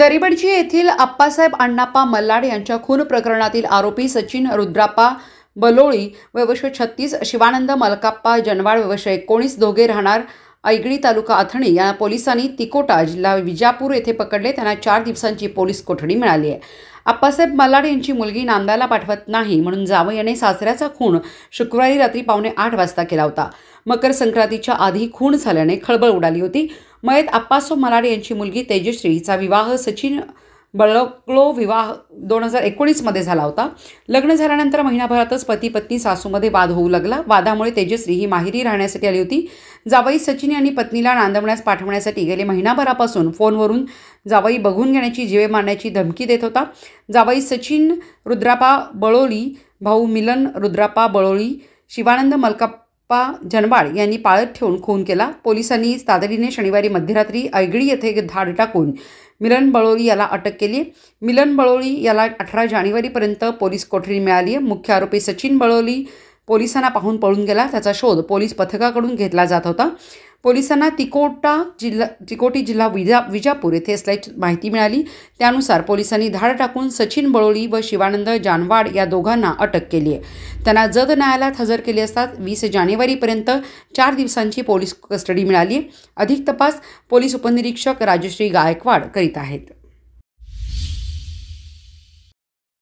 गरीबडजी येथील आप्पासाहेब अण्णाप्पा मल्लाड यांच्या खून प्रकरणातील आरोपी सचिन रुद्राप्पा बलोळी वयवशे छत्तीस शिवानंद मलकाप्पा जनवाळ वयवशे एकोणीस दोघे राहणार ऐगडी तालुका अथणी या पोलिसांनी तिकोटा जिल्हा विजापूर येथे पकडले त्यांना चार दिवसांची पोलीस कोठडी मिळाली आहे आप्पासाहेब मल्लाड यांची मुलगी नांदाला पाठवत नाही म्हणून जावं याने सासऱ्याचा खून शुक्रवारी रात्री पावणे आठ वाजता केला होता मकर संक्रांतीच्या आधी खून झाल्याने खळबळ उडाली होती मयत अप्पासो मराडे यांची मुलगी तेजश्रीचा विवाह सचिन बळकलो विवाह दोन हजार एकोणीसमध्ये झाला होता लग्न झाल्यानंतर महिनाभरातच पती पत्नी सासूमध्ये वाद होऊ लागला वादामुळे तेजश्री ही माहेरी राहण्यासाठी आली होती जावई सचिन यांनी पत्नीला नांदवण्यास पाठवण्यासाठी गेले महिनाभरापासून फोनवरून जावई बघून घेण्याची जीवे मारण्याची धमकी देत होता जावई सचिन रुद्रापा बळोली भाऊ मिलन रुद्रापा बळोली शिवानंद मलका पा जनवाळ यांनी पाळत ठेवून खून केला पोलिसांनी तातडीने शनिवारी मध्यरात्री ऐगडी येथे धाड टाकून मिलन बळोळी याला अटक केली मिलन बळोळी याला अठरा जानेवारीपर्यंत पोलीस कोठडी मिळाली मुख्य आरोपी सचिन बळोली पोलिसांना पाहून पळून गेला त्याचा शोध पोलीस पथकाकडून घेतला जात होता पोलिसांना तिकोटा जिल्हा तिकोटी जिल्हा विजा विजापूर येथे असल्याची माहिती मिळाली त्यानुसार पोलिसांनी धाड टाकून सचिन बळोळी व शिवानंद जानवाड या दोघांना अटक केली आहे त्यांना जत न्यायालयात हजर केले असतात वीस जानेवारीपर्यंत चार दिवसांची पोलीस कस्टडी मिळाली अधिक तपास पोलीस उपनिरीक्षक राजश्री गायकवाड करीत आहेत